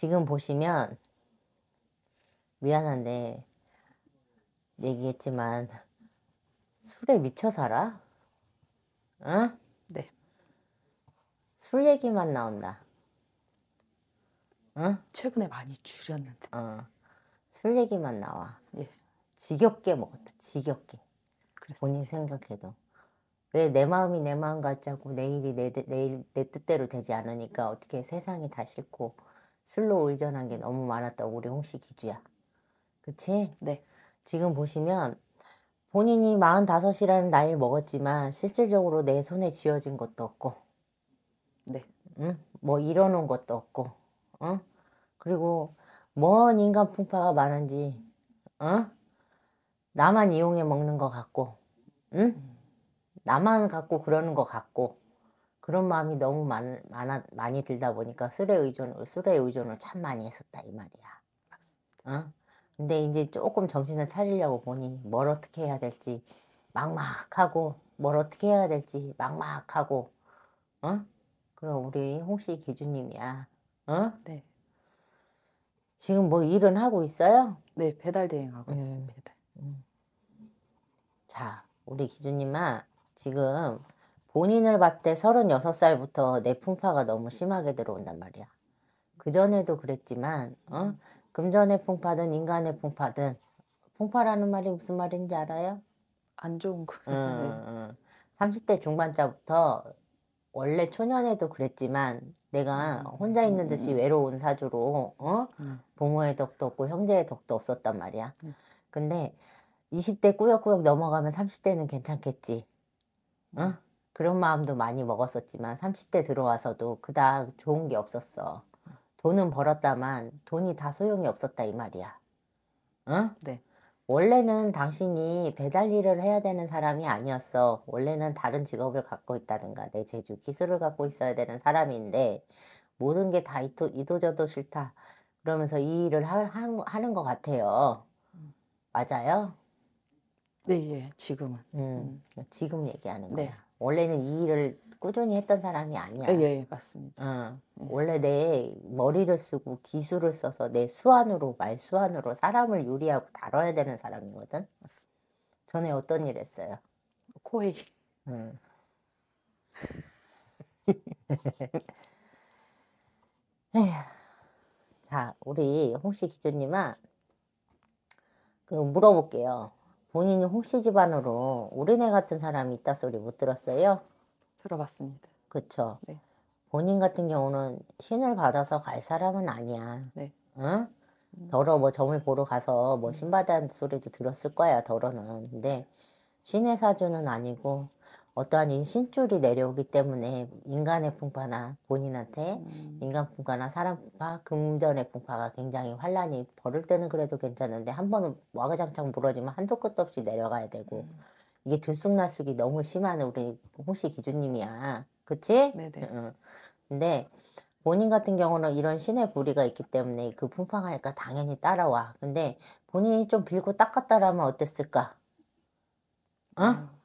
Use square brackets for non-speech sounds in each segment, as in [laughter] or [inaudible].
지금 보시면 미안한데 얘기했지만 술에 미쳐 살아? 응? 네. 술 얘기만 나온다. 응? 최근에 많이 줄였는데. 어. 술 얘기만 나와. 예. 지겹게 먹었다. 지겹게. 그랬어요. 본인 생각해도. 왜 내 마음이 내 마음 같자고 내 일이 내, 내, 내 뜻대로 되지 않으니까 어떻게 세상이 다 싫고 슬로의전한게 너무 많았다고 우리 홍씨 기주야. 그치? 네. 지금 보시면 본인이 45이라는 나이를 먹었지만 실질적으로 내 손에 쥐어진 것도 없고 네. 응? 뭐 이뤄놓은 것도 없고 응? 그리고 뭔 인간 풍파가 많은지 응? 나만 이용해 먹는 것 같고 응? 나만 갖고 그러는 것 같고 그런 마음이 너무 많, 많아, 많이 들다 보니까 술에 의존, 술에 의존을 참 많이 했었다 이 말이야. 어? 근데 이제 조금 정신을 차리려고 보니 뭘 어떻게 해야 될지 막막하고 뭘 어떻게 해야 될지 막막하고 어? 그럼 우리 홍씨 기주님이야. 어? 네. 지금 뭐 일은 하고 있어요? 네, 배달 대행하고 음. 있습니다. 음. 자, 우리 기주님아 지금 본인을 봤대 36살부터 내 풍파가 너무 심하게 들어온단 말이야. 그전에도 그랬지만 어? 음. 금전의 풍파든 인간의 풍파든 풍파라는 말이 무슨 말인지 알아요? 안 좋은 거. 음, 음. 30대 중반자부터 원래 초년에도 그랬지만 내가 음, 음, 혼자 있는 듯이 외로운 사주로 어? 부모의 덕도 없고 형제의 덕도 없었단 말이야. 근데 20대 꾸역꾸역 넘어가면 30대는 괜찮겠지. 어? 그런 마음도 많이 먹었었지만 30대 들어와서도 그닥 좋은 게 없었어. 돈은 벌었다만 돈이 다 소용이 없었다 이 말이야. 응? 네. 원래는 당신이 배달 일을 해야 되는 사람이 아니었어. 원래는 다른 직업을 갖고 있다든가 내 재주, 기술을 갖고 있어야 되는 사람인데 모든 게 다 이도, 이도저도 싫다. 그러면서 이 일을 하, 하 는것 같아요. 음. 맞아요? 네, 예, 지금은. 음, 음. 지금 얘기하는 네. 거야. 네. 원래는 이 일을 꾸준히 했던 사람이 아니야. 예, 예 맞습니다. 어, 네. 원래 내 머리를 쓰고 기술을 써서 내 수완으로 말수완으로 사람을 요리하고 다뤄야 되는 사람이거든. 맞습니다. 전에 어떤 일 했어요? 코웨 음. [laughs] 자, 우리 홍씨 기준님아, 그 물어볼게요. 본인이 혹시 집안으로 오래네 같은 사람이 있다 소리 못 들었어요? 들어봤습니다. 그쵸. 네. 본인 같은 경우는 신을 받아서 갈 사람은 아니야. 네. 응? 음. 더러 뭐 점을 보러 가서 뭐 음. 신받은 소리도 들었을 거야, 더러는. 근데 신의 사주는 아니고 어떠한 인신줄이 내려오기 때문에 인간의 풍파나 본인한테 음. 인간 풍파나 사람 풍파, 금전의 풍파가 굉장히 환란이 벌을 때는 그래도 괜찮은데 한 번은 와가장창 무너지면 한도 끝도 없이 내려가야 되고 음. 이게 들쑥날쑥이 너무 심한 우리 홍씨 기준님이야. 그치? 네네. 응. 근데 본인 같은 경우는 이런 신의 부리가 있기 때문에 그 풍파가니까 당연히 따라와. 근데 본인이 좀 빌고 닦았다라면 어땠을까? 어? 음.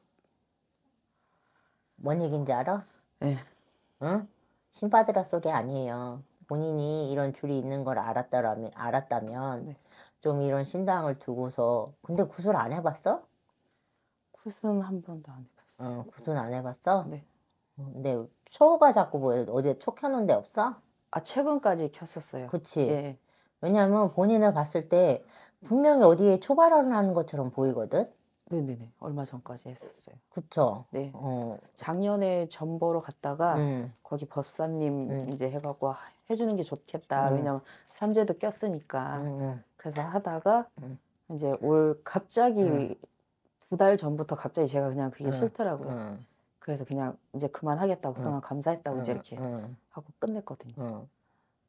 뭔 얘기인지 알아? 예. 응? 신바드라 소리 아니에요. 본인이 이런 줄이 있는 걸 알았다라면, 알았다면 네. 좀 이런 신당을 두고서 근데 구슬 안 해봤어? 굿은 한 번도 안 해봤어요. 어, 구슬 안 해봤어? 네. 어, 근데 초가 자꾸 보여. 뭐 어디 초켜놓데 없어? 아 최근까지 켰었어요. 그치? 네. 예. 왜냐하면 본인을 봤을 때 분명히 어디에 초발언 하는 것처럼 보이거든. 네네네. 얼마 전까지 했었어요. 그쵸? 네. 어. 작년에 점보러 갔다가 음. 거기 법사님 음. 이제 해갖고 해주는 게 좋겠다. 음. 왜냐면 삼재도 꼈으니까. 음, 음. 그래서 하다가 음. 이제 올 갑자기 두 달 전부터 갑자기 제가 그냥 그게 싫더라고요. 그래서 그냥 이제 그만하겠다. 고 그동안 감사했다고 이제 이렇게 하고 끝냈거든요.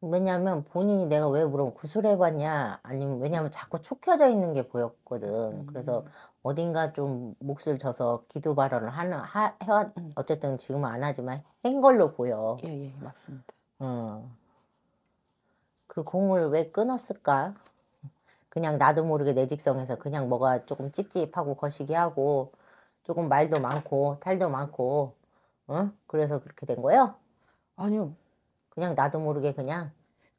왜냐하면 본인이 내가 왜 물어보면 구슬해봤냐 아니면 왜냐하면 자꾸 촉혀져 있는 게 보였거든 음. 그래서 어딘가 좀 몫을 져서 기도 발언을 하는 하, 해 음. 어쨌든 지금은 안 하지만 한 걸로 보여 예예 예, 맞습니다 음. 그 공을 왜 끊었을까 그냥 나도 모르게 내 직성에서 그냥 뭐가 조금 찝찝하고 거시기하고 조금 말도 많고 탈도 많고 응? 어? 그래서 그렇게 된 거예요? 아니요 그냥 나도 모르게 그냥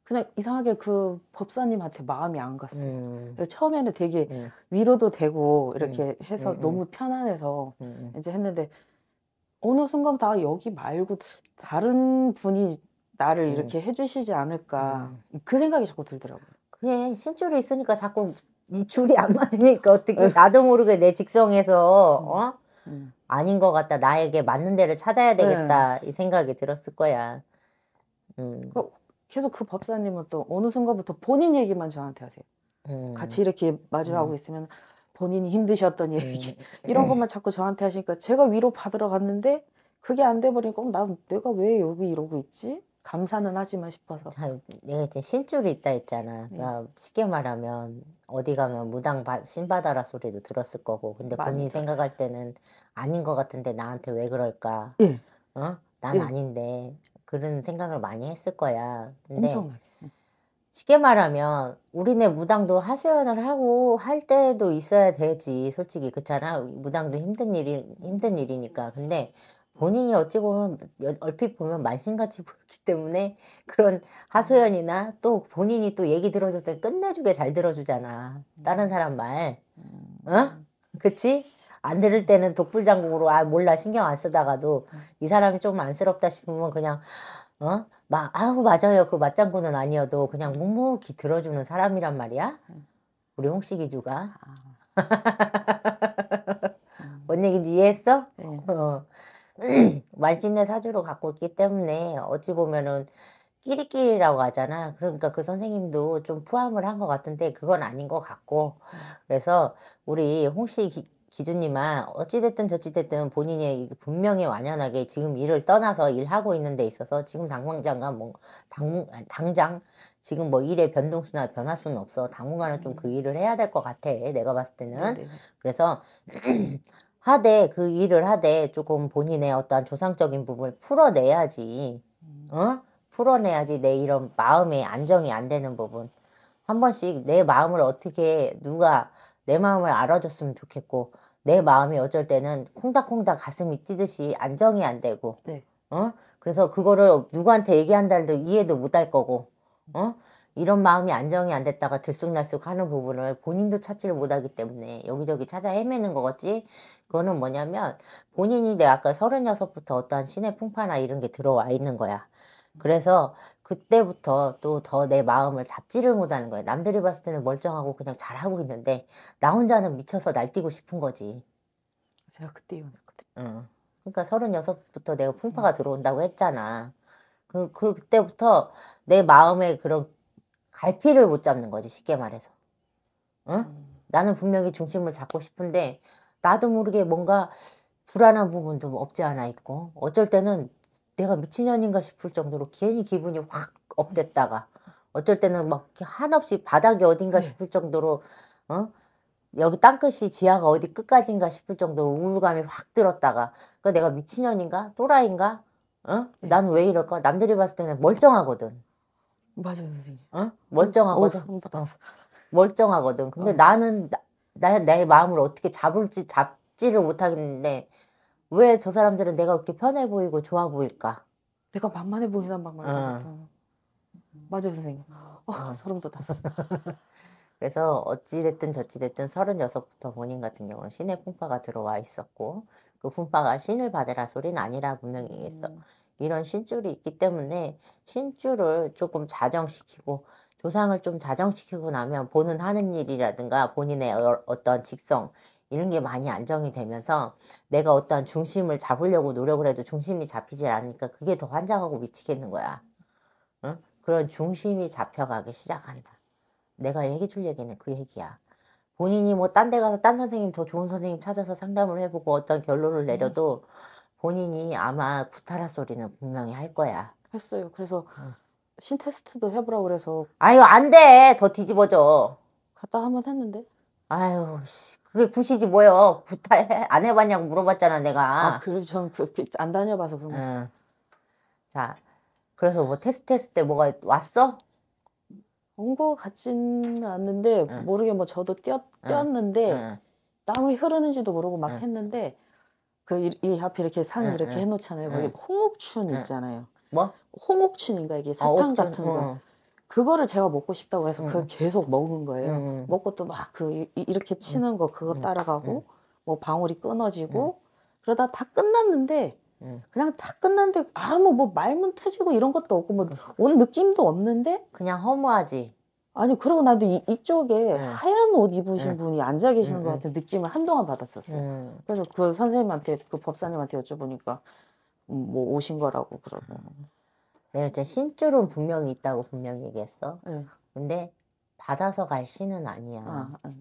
그냥 이상하게 그 법사님한테 마음이 안 갔어요. 음. 처음에는 되게 음. 위로도 되고 이렇게 음. 해서 음, 음. 너무 편안해서 음, 이제 했는데 어느 순간 다 여기 말고 다른 분이 나를 이렇게 해주시지 않을까 그 생각이 자꾸 들더라고요. 그게 신줄에 있으니까 자꾸 이 줄이 안 맞으니까 어떻게 나도 모르게 내 직성에서 어 아닌 것 같다 나에게 맞는 데를 찾아야 되겠다 네. 이 생각이 들었을 거야. 음. 계속 그 법사님은 또 어느 순간부터 본인 얘기만 저한테 하세요. 음. 같이 이렇게 마주하고 음. 있으면 본인이 힘드셨던 예. 얘기 이런 것만 자꾸 저한테 하시니까 제가 위로 받으러 갔는데 그게 안 돼버리고 어, 나 내가 왜 여기 이러고 있지? 감사는 하지만 싶어서. 자, 내가 이제 신줄이 있다 했잖아. 네. 그러니까 네. 쉽게 말하면 어디 가면 무당 바, 신받아라 소리도 들었을 거고, 근데 본인 이 생각할 때는 아닌 것 같은데 나한테 왜 그럴까? 예. 어? 난 예. 아닌데 그런 생각을 많이 했을 거야. 근데 쉽게 말하면 우리네 무당도 하소연을 하고 할 때도 있어야 되지. 솔직히 그렇잖아. 무당도 힘든 일이 힘든 일이니까. 근데 본인이 어찌 보면 얼핏 보면 만신같이 보였기 때문에 그런 하소연이나 또 본인이 또 얘기 들어줄 때 끝내주게 잘 들어주잖아. 다른 사람 말. 음. 어? 그치? 안 들을 때는 독불장군으로 아 몰라 신경 안 쓰다가도 이 사람이 좀 안쓰럽다 싶으면 그냥 어? 막 아우 맞아요 그 맞장구는 아니어도 그냥 묵묵히 들어주는 사람이란 말이야. 우리 홍씨 기주가 아. 뭔 얘기인지 이해했어? 네. 어. [clears throat] 만신내 사주로 갖고 있기 때문에 어찌 보면은 끼리끼리라고 하잖아. 그러니까 그 선생님도 좀 포함을 한 것 같은데 그건 아닌 것 같고 음. 그래서 우리 홍씨 기준님아 어찌됐든 저찌됐든 본인이 분명히 완연하게 지금 일을 떠나서 일하고 있는 데 있어서 지금 당장과뭐 당, 당장 지금 뭐 일의 변동수나 변화수는 없어 당분간은 좀그 음. 일을 해야 될 것 같아 내가 봤을 때는 네네. 그래서 [clears throat] 하되 그 일을 하되 조금 본인의 어떠한 조상적인 부분을 풀어내야지 음. 어 풀어내야지 내 이런 마음의 안정이 안 되는 부분 한 번씩 내 마음을 어떻게 누가 내 마음을 알아줬으면 좋겠고 내 마음이 어쩔 때는 콩닥콩닥 가슴이 뛰듯이 안정이 안 되고 네. 어? 그래서 그거를 누구한테 얘기한다 해도 이해도 못 할 거고 어? 이런 마음이 안정이 안 됐다가 들쑥날쑥 하는 부분을 본인도 찾지를 못하기 때문에 여기저기 찾아 헤매는 거겠지 그거는 뭐냐면 본인이 내가 아까 서른여섯부터 어떠한 신의 풍파나 이런 게 들어와 있는 거야 그래서 그때부터 또 더 내 마음을 잡지를 못하는 거예요. 남들이 봤을 때는 멀쩡하고 그냥 잘하고 있는데 나 혼자는 미쳐서 날뛰고 싶은 거지. 제가 그때 이혼했거든. 응. 그러니까 서른여섯부터 내가 풍파가 음. 들어온다고 했잖아. 그, 그 그때부터 내 마음에 그런 갈피를 못 잡는 거지 쉽게 말해서. 응? 음. 나는 분명히 중심을 잡고 싶은데 나도 모르게 뭔가 불안한 부분도 없지 않아 있고 어쩔 때는 내가 미친년인가 싶을 정도로 괜히 기분이 확 업됐다가 어쩔 때는 막 한없이 바닥이 어딘가 네. 싶을 정도로 어? 여기 땅끝이 지하가 어디 끝까지인가 싶을 정도로 우울감이 확 들었다가 그러니까 내가 미친년인가 또라이인가 어? 나는 네. 왜 이럴까 남들이 봤을 때는 멀쩡하거든 맞아요 선생님 어? 멀쩡하거든 어, 어. 멀쩡하거든 근데 어. 나는 나, 나, 내 마음을 어떻게 잡을지 잡지를 못하겠는데 왜저 사람들은 내가 그렇게 편해 보이고 좋아 보일까? 내가 만만해 보이는 막말 같은. 어. 맞아요, 선생님. 어, 어. 소름 돋았어. [laughs] 그래서 어찌됐든 저찌됐든 36부터 본인 같은 경우는 신의 풍파가 들어와 있었고 그 풍파가 신을 받으라 소리는 아니라 분명히 얘기했어. 음. 이런 신줄이 있기 때문에 신줄을 조금 자정시키고 조상을 좀 자정시키고 나면 보는 하는 일이라든가 본인의 어, 어떤 직성 이런 게 많이 안정이 되면서 내가 어떤 중심을 잡으려고 노력을 해도 중심이 잡히질 않으니까 그게 더 환장하고 미치겠는 거야. 응? 그런 중심이 잡혀가기 시작한다. 내가 얘기해줄 얘기는 그 얘기야. 본인이 뭐 딴 데 가서 딴 선생님 더 좋은 선생님 찾아서 상담을 해보고 어떤 결론을 음. 내려도 본인이 아마 구타라 소리는 분명히 할 거야. 했어요. 그래서 응. 신 테스트도 해보라 그래서 아유 안 돼. 더 뒤집어져. 갔다 한번 했는데. 아유, 씨, 그게 굿이지 뭐요. 부타해 안 해봤냐고 물어봤잖아 내가. 아, 그래서 저안 그, 그, 다녀봐서 그런 거. 응. 자, 그래서 뭐 테스트 했을 때 뭐가 왔어? 온 거 같진 않는데 응. 모르게 뭐 저도 뛰었, 뛰었는데 응. 땀이 흐르는지도 모르고 막 응. 했는데 그이 이, 앞에 이렇게 상 이렇게 해놓잖아요. 거기 홍옥춘 있잖아요. 뭐? 홍옥춘인가 이게 사탕 아, 같은 거. 어. 어. 그거를 제가 먹고 싶다고 해서 그걸 음. 계속 먹은 거예요. 음, 음. 먹고 또 막 그 이렇게 치는 거 그거 따라가고 뭐 방울이 끊어지고 그러다 다 끝났는데 그냥 다 끝났는데 아무 뭐 말문 트지고 이런 것도 없고 뭐온 그렇죠. 느낌도 없는데 그냥 허무하지. 아니 그러고 나도 이, 이쪽에 응. 네. 하얀 옷 입으신 응. 네. 분이 앉아 계시는 응. 것 같은 느낌을 한동안 받았었어요. 그래서 그 선생님한테 그 법사님한테 여쭤보니까 뭐 오신 거라고 그러고. 내가 진짜 신줄은 분명히 있다고 분명히 얘기했어. 응. 예. 근데 받아서 갈 신은 아니야. 아,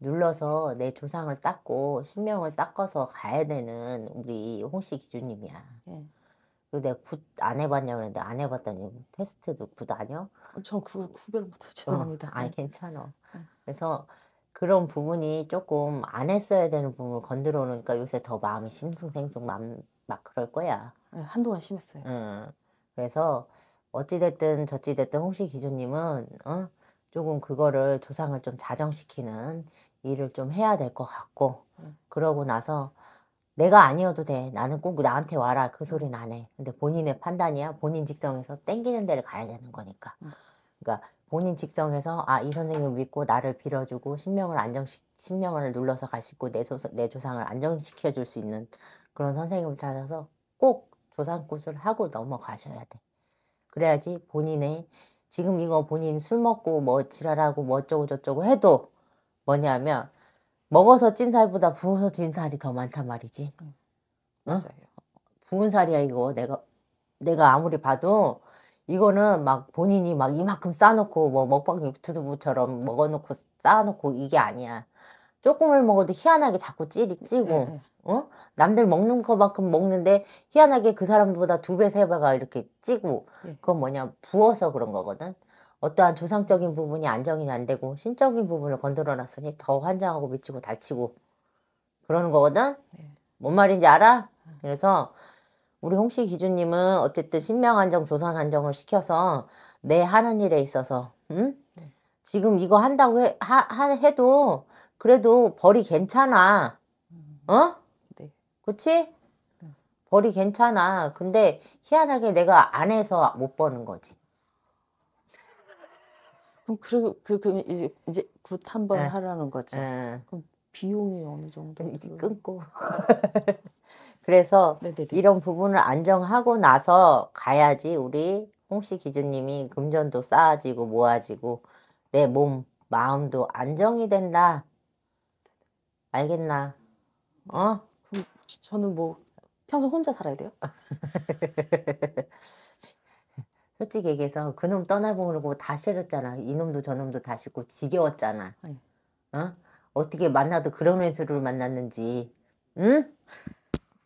눌러서 내 조상을 닦고 신명을 닦아서 가야 되는 우리 홍씨 기준님이야. 예. 그리고 내가 굿 안 해봤냐고 그는데안 해봤더니 테스트도 굿 아니요? 저 어, 그걸 구별 그 못해 어, 죄송합니다. 어, 아니 예. 괜찮아. 예. 그래서 그런 부분이 조금 안 했어야 되는 부분을 건드려 놓니까 요새 더 마음이 심숭생숭 막, 막 그럴 거야. 예, 한동안 심했어요. 음. 그래서 어찌됐든 저찌됐든 홍시기준님은 어? 조금 그거를 조상을 좀 자정시키는 일을 좀 해야 될 것 같고 음. 그러고 나서 내가 아니어도 돼 나는 꼭 나한테 와라 그 음. 소리 는안 해. 근데 본인의 판단이야 본인 직성에서 땡기는 데를 가야 되는 거니까 음. 그러니까 본인 직성에서 아 이 선생님을 믿고 나를 빌어주고 신명을 안정시 신명을 눌러서 갈 수 있고 내, 조, 내 조상을 안정시켜 줄 수 있는 그런 선생님을 찾아서 꼭 조상꽃을 하고 넘어가셔야 돼. 그래야지 본인의 지금 이거 본인 술 먹고 뭐 지랄하고 뭐 어쩌고 저쩌고 해도 뭐냐면 먹어서 찐 살보다 부어서 찐 살이 더 많단 말이지. 맞아요. 부은 살이야 이거 내가 내가 아무리 봐도 이거는 막 본인이 막 이만큼 싸놓고 뭐 먹방 유튜브처럼 먹어놓고 싸놓고 이게 아니야. 조금을 먹어도 희한하게 자꾸 찌리 찌고 네. 어? 남들 먹는 것만큼 먹는데 희한하게 그 사람보다 두 배, 세 배가 이렇게 찌고 네. 그건 뭐냐 부어서 그런 거거든. 어떠한 조상적인 부분이 안정이 안 되고 신적인 부분을 건드려 놨으니 더 환장하고 미치고 달치고 그러는 거거든. 네. 뭔 말인지 알아? 그래서 우리 홍씨 기준님은 어쨌든 신명안정, 조상안정을 시켜서 내 하는 일에 있어서 응? 네. 지금 이거 한다고 해, 하, 하, 해도 그래도 벌이 괜찮아. 음. 어? 네. 그치? 네. 벌이 괜찮아. 근데 희한하게 내가 안 해서 못 버는 거지. 그럼 그, 그, 그 이제, 이제 굿한번 네. 하라는 거지. 네. 그럼 비용이 어느 정도? 끊고. [laughs] 그래서 네네네. 이런 부분을 안정하고 나서 가야지 우리 홍씨 기준님이 금전도 쌓아지고 모아지고 내 몸, 마음도 안정이 된다. 알겠나? 어? 그럼 저, 저는 뭐 평소 혼자 살아야 돼요? [laughs] 솔직히 얘기해서 그놈 떠나보고 뭐 다 싫었잖아. 이놈도 저놈도 다 싫고 지겨웠잖아. 네. 어? 어떻게 만나도 그런 애수를 만났는지. 응?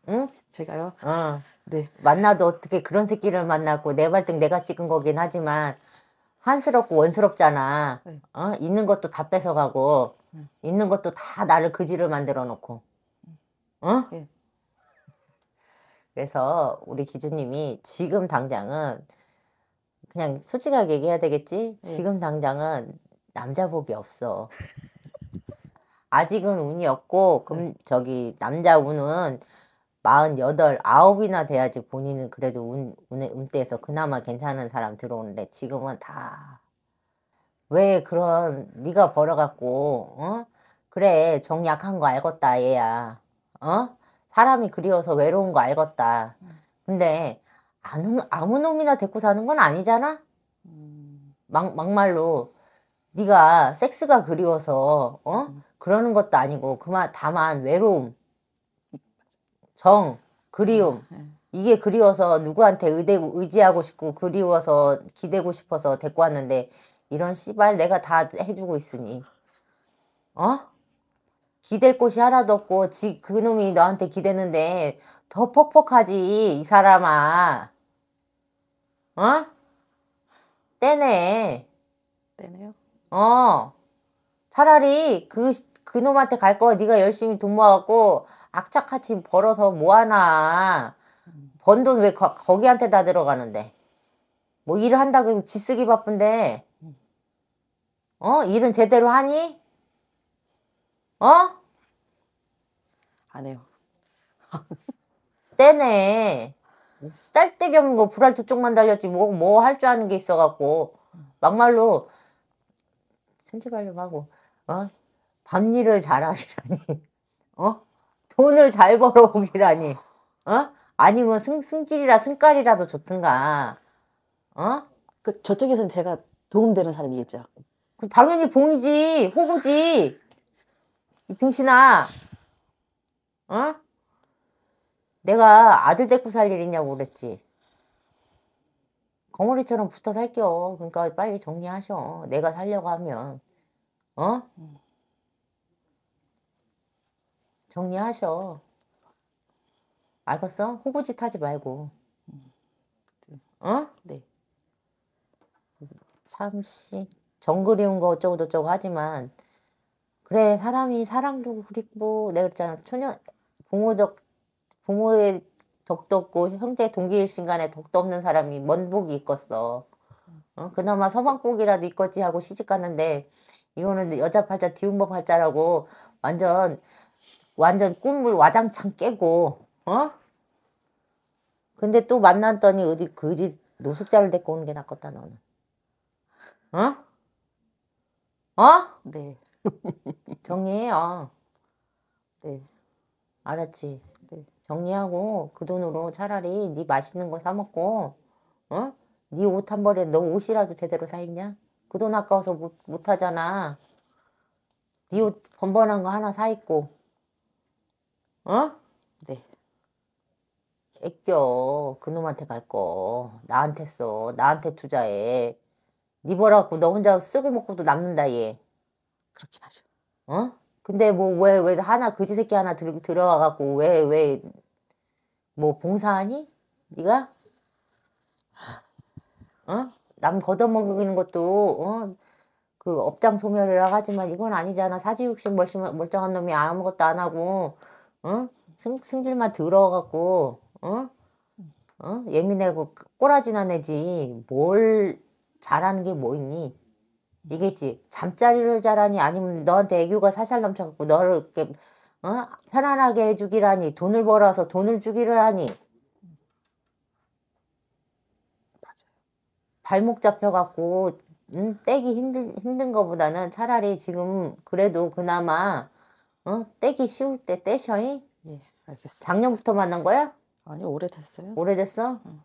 응? 제가요? 어. 네. 만나도 어떻게 그런 새끼를 만났고 내 발등 내가 찍은 거긴 하지만 한스럽고 원스럽잖아. 네. 어? 있는 것도 다 뺏어가고 있는 것도 다 나를 그지를 만들어 놓고. 어? 예. 그래서 우리 기준님이 지금 당장은 그냥 솔직하게 얘기해야 되겠지? 예. 지금 당장은 남자 복이 없어. [laughs] 아직은 운이 없고 금 예. 저기 남자 운은 마흔여홉이나 돼야지 본인은 그래도 운, 운, 운대에서 그나마 괜찮은 사람 들어오는데 지금은 다왜 그런 네가 벌어갖고 어? 그래 정약한 거 알겠다 얘야 어? 사람이 그리워서 외로운 거 알겠다 근데 아무, 아무 놈이나 데리고 사는 건 아니잖아 막, 막말로 네가 섹스가 그리워서 어? 그러는 것도 아니고 그만 다만 외로움 정 그리움 음, 음. 이게 그리워서 누구한테 의대, 의지하고 싶고 그리워서 기대고 싶어서 데리고 왔는데 이런 씨발 내가 다 해주고 있으니 어? 기댈 곳이 하나도 없고 지 그놈이 너한테 기대는데 더 퍽퍽하지 이 사람아 어? 떼네 떼네요? 어 차라리 그 그놈한테 갈거야 네가 열심히 돈 모아갖고 악착같이 벌어서 모아놔 음. 번돈 왜 거기한테 다 들어가는데 뭐 일을 한다고 지쓰기 바쁜데 어? 일은 제대로 하니? 어? 안 해요. [laughs] 떼네. 쌀데기 없는 거 불알두 쪽만 달렸지 뭐 뭐 할 줄 아는 게 있어갖고 막말로 편집하려고 하고 어? 밤일을 잘하시라니 [laughs] 어? 돈을 잘 벌어오기라니 어? 아니면 승, 승질이라 승깔이라도 좋든가 어? 그 저쪽에서는 제가 도움되는 사람이겠죠 그 당연히 봉이지 호구지 이 등신아 어? 내가 아들 데리고 살 일 있냐고 그랬지 거머리처럼 붙어 살게요 그러니까 빨리 정리하셔 내가 살려고 하면 어? 정리하셔 알겠어? 호구짓 하지 말고 음. 어? 네. 참씨 정그리운 거 어쩌고 저쩌고 하지만 그래 사람이 사랑도 그리고 내가 그랬잖아 초년 부모적 부모의 덕도 없고 형제 동기일신 간에 덕도 없는 사람이 먼 복이 있겠어 어? 그나마 서방 복이라도 있겠지 하고 시집 갔는데 이거는 여자 팔자 뒤운버 팔자라고 완전 완전 꿈을 와장창 깨고 어? 근데 또 만났더니 어디 그지 노숙자를 데리고 오는 게 낫겠다 너는 어? 어? 네. 정리해요. 네. 알았지. 네. 정리하고 그 돈으로 차라리 네 맛있는 거 사 먹고 어? 네 옷 한 벌에 너 옷이라도 제대로 사 입냐? 그 돈 아까워서 못, 못 하잖아. 네 옷 번번한 거 하나 사 입고 어? 네. 애껴 그놈한테 갈거 나한테 써 나한테 투자해 니 보라고 너 혼자 쓰고 먹고도 남는다 얘. 그렇긴 하죠. 어? 근데 뭐 왜 왜 하나 그지 새끼 하나 들, 들어와 갖고 왜 왜 뭐 봉사하니? 네가? 어? 남 걷어먹는 것도 어? 그 업장 소멸이라 하지만 이건 아니잖아. 사지육신 멀쩡한 놈이 아무것도 안 하고 어? 승, 승질만 들어갖고 와 어? 어? 예민하고 꼬라지나 내지 뭘 잘하는 게 뭐 있니? 이겠지. 잠자리를 잘하니 아니면 너한테 애교가 살살 넘쳐갖고 너를 이렇게 어? 편안하게 해주기라니 돈을 벌어서 돈을 주기를 하니 발목 잡혀갖고 음, 떼기 힘들, 힘든 거보다는 차라리 지금 그래도 그나마 어? 떼기 쉬울 때 떼셔이? 예, 알겠습 작년부터 만난 거야? 아니 오래됐어요. 오래됐어? 응.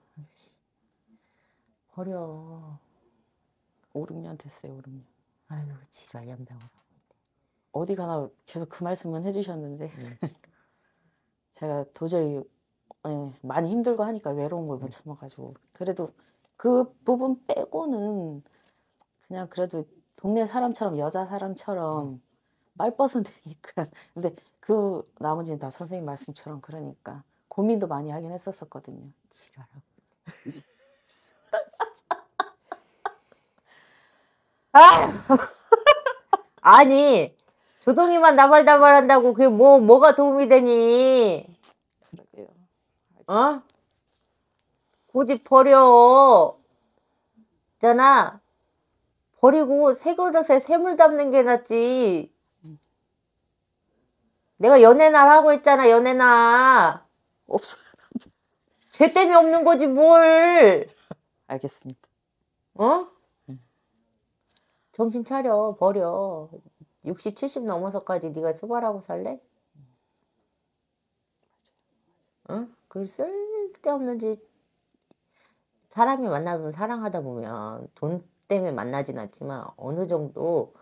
버려. 5, 6년 됐어요, 5, 6년. 아유, 지랄 연병으로. 어디 가나 계속 그 말씀은 해주셨는데 네. [laughs] 제가 도저히 예, 많이 힘들고 하니까 외로운 걸못 네. 참아가지고 그래도 그 부분 빼고는 그냥 그래도 동네 사람처럼 여자 사람처럼 음. 말벗은 되니까 [laughs] 근데 그 나머지는 다 선생님 말씀처럼 그러니까 고민도 많이 하긴 했었었거든요. 지랄 [laughs] 아! [laughs] 아니 조동이만 나발나발한다고 그게 뭐 뭐가 도움이 되니? 그러게요. 어? 고집 버려. 있잖아. 버리고 새 그릇에 샘물 담는 게 낫지. 내가 연애날 하고 있잖아 연애나. 없어요. 죄 때문에 없는 거지 뭘. [laughs] 알겠습니다. 어? 정신 차려 버려 60, 70 넘어서까지 네가 수발하고 살래? 응? 그 쓸데없는 짓 사람이 만나면 사랑하다 보면 돈 때문에 만나진 않지만 어느 정도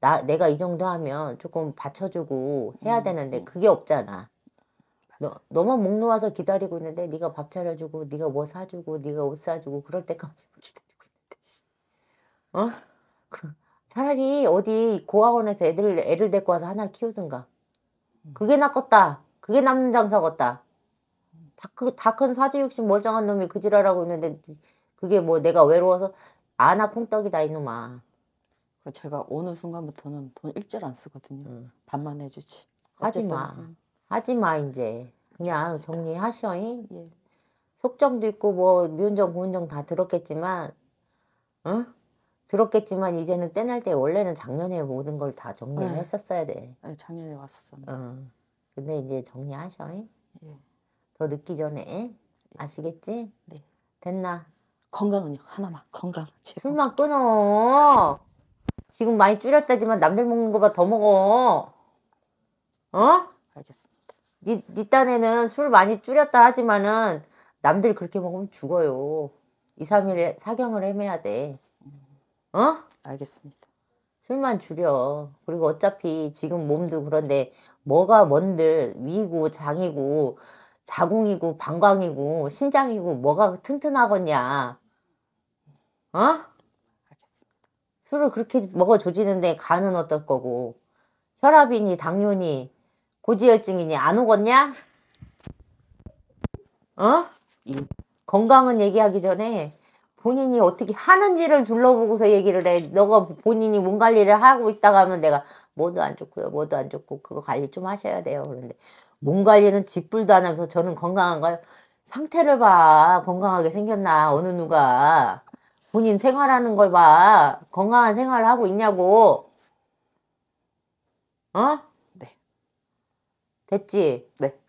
나 내가 이 정도 하면 조금 받쳐주고 해야 음, 되는데 음. 그게 없잖아. 너, 너만 목 놓아서 기다리고 있는데 네가 밥 차려주고 네가 뭐 사주고 네가 옷 사주고 그럴 때까지 [laughs] 기다리고 있는데 어? 차라리 어디 고아원에서 애들 애를 데리고 와서 하나 키우든가. 음. 그게 낫겠다. 그게 남는 장사겠다. 다 큰 사주 욕심 멀쩡한 놈이 그 지랄하고 있는데 그게 뭐 내가 외로워서 아나 콩떡이다 이놈아. 그 제가 어느 순간부터는 돈 일절 안 쓰거든요. 음. 반만 해주지. 하지 마. 음. 하지 마 이제. 그냥 그습니다정리하셔 예. 속정도 있고 뭐 미운정 고운정 다 들었겠지만, 응? 들었겠지만 이제는 떼날 때 원래는 작년에 모든 걸 다 정리를 네. 했었어야 돼. 네, 작년에 왔었습니 어. 근데 이제 정리하셔. 예. 더 늦기 전에 예. 아시겠지? 네. 됐나? 건강은요 하나만 건강. 술만 끊어. 지금 많이 줄였다지만 남들 먹는 거보더 먹어. 어? 알겠습니다. 니, 니 딴에는 술 많이 줄였다 하지만은 남들 그렇게 먹으면 죽어요. 2, 3일에 사경을 헤매야 돼. 어? 알겠습니다. 술만 줄여. 그리고 어차피 지금 몸도 그런데 뭐가 뭔들 위고 장이고 자궁이고 방광이고 신장이고 뭐가 튼튼하겠냐. 어? 알겠습니다. 술을 그렇게 먹어 조지는데 간은 어떨 거고 혈압이니 당뇨니 고지혈증이니 안 오겠냐? 어? 건강은 얘기하기 전에 본인이 어떻게 하는지를 둘러보고서 얘기를 해. 너가 본인이 몸 관리를 하고 있다가 하면 내가 뭐도 안 좋고요. 뭐도 안 좋고 그거 관리 좀 하셔야 돼요. 그런데 몸 관리는 짓불도 안 하면서 저는 건강한가요? 상태를 봐. 건강하게 생겼나. 어느 누가. 본인 생활하는 걸 봐. 건강한 생활을 하고 있냐고. 어? 네. 됐지? 네.